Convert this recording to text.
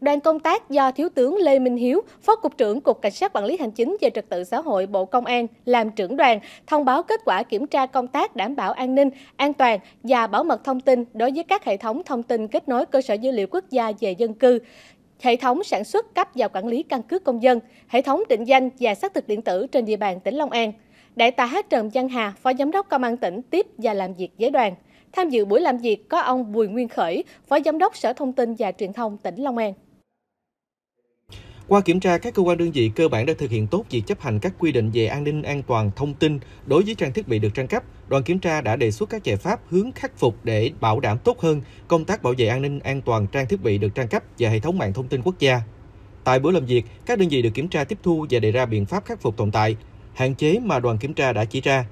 Đoàn công tác do Thiếu tướng Lê Minh Hiếu, Phó Cục trưởng Cục Cảnh sát Quản lý Hành chính về Trật tự xã hội Bộ Công an làm trưởng đoàn, thông báo kết quả kiểm tra công tác đảm bảo an ninh, an toàn và bảo mật thông tin đối với các hệ thống thông tin kết nối cơ sở dữ liệu quốc gia về dân cư hệ thống sản xuất cấp và quản lý căn cước công dân, hệ thống định danh và xác thực điện tử trên địa bàn tỉnh Long An. Đại tá Trần Văn Hà, Phó Giám đốc Công an tỉnh tiếp và làm việc với đoàn. Tham dự buổi làm việc có ông Bùi Nguyên Khởi, Phó Giám đốc Sở Thông tin và Truyền thông tỉnh Long An. Qua kiểm tra, các cơ quan đơn vị cơ bản đã thực hiện tốt việc chấp hành các quy định về an ninh an toàn thông tin đối với trang thiết bị được trang cấp. Đoàn kiểm tra đã đề xuất các giải pháp hướng khắc phục để bảo đảm tốt hơn công tác bảo vệ an ninh an toàn trang thiết bị được trang cấp và hệ thống mạng thông tin quốc gia. Tại buổi làm việc, các đơn vị được kiểm tra tiếp thu và đề ra biện pháp khắc phục tồn tại, hạn chế mà đoàn kiểm tra đã chỉ ra.